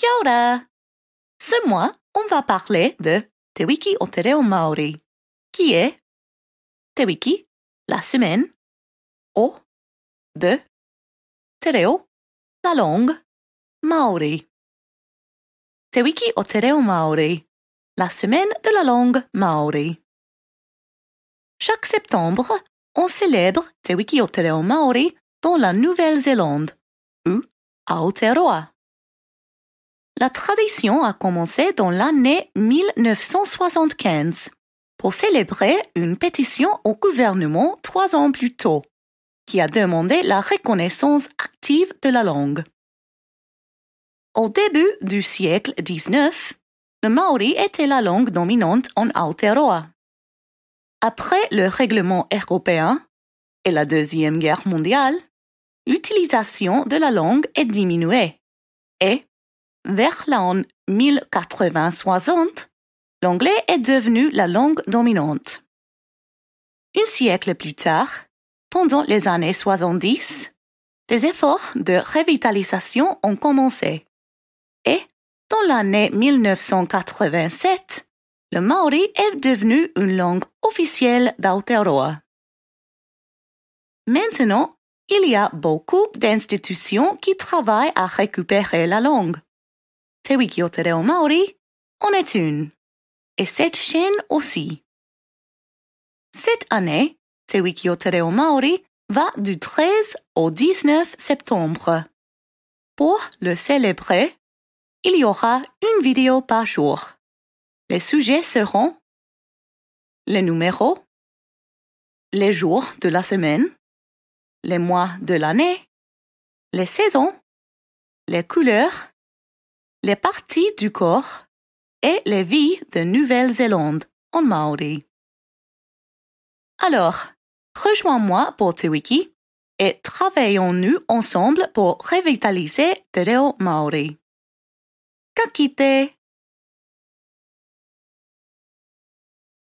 Kia Ce mois, on va parler de Te Wiki o Te Reo Maori, qui est Te Wiki, la semaine, o de Te Reo, la langue, Maori. Te Wiki o Te Reo Maori, la semaine de la langue Maori. Chaque septembre, on célèbre Te Wiki o Te Reo Maori dans la Nouvelle-Zélande ou Aotearoa. La tradition a commencé dans l'année 1975 pour célébrer une pétition au gouvernement trois ans plus tôt, qui a demandé la reconnaissance active de la langue. Au début du siècle 19, le maori était la langue dominante en Aotearoa. Après le règlement européen et la Deuxième Guerre mondiale, l'utilisation de la langue est diminuée et, vers l'an 1080 l'anglais est devenu la langue dominante. Un siècle plus tard, pendant les années 70, des efforts de revitalisation ont commencé. Et, dans l'année 1987, le maori est devenu une langue officielle d'Aotearoa. Maintenant, il y a beaucoup d'institutions qui travaillent à récupérer la langue. Te Wiki o Te Māori, en est une. Et cette chaîne aussi. Cette année, Te Wiki o Māori va du 13 au 19 septembre. Pour le célébrer, il y aura une vidéo par jour. Les sujets seront les numéros, les jours de la semaine, les mois de l'année, les saisons, les couleurs les parties du corps et les vies de Nouvelle-Zélande en maori. Alors, rejoins-moi pour ce wiki et travaillons-nous ensemble pour revitaliser Te Maori. Ka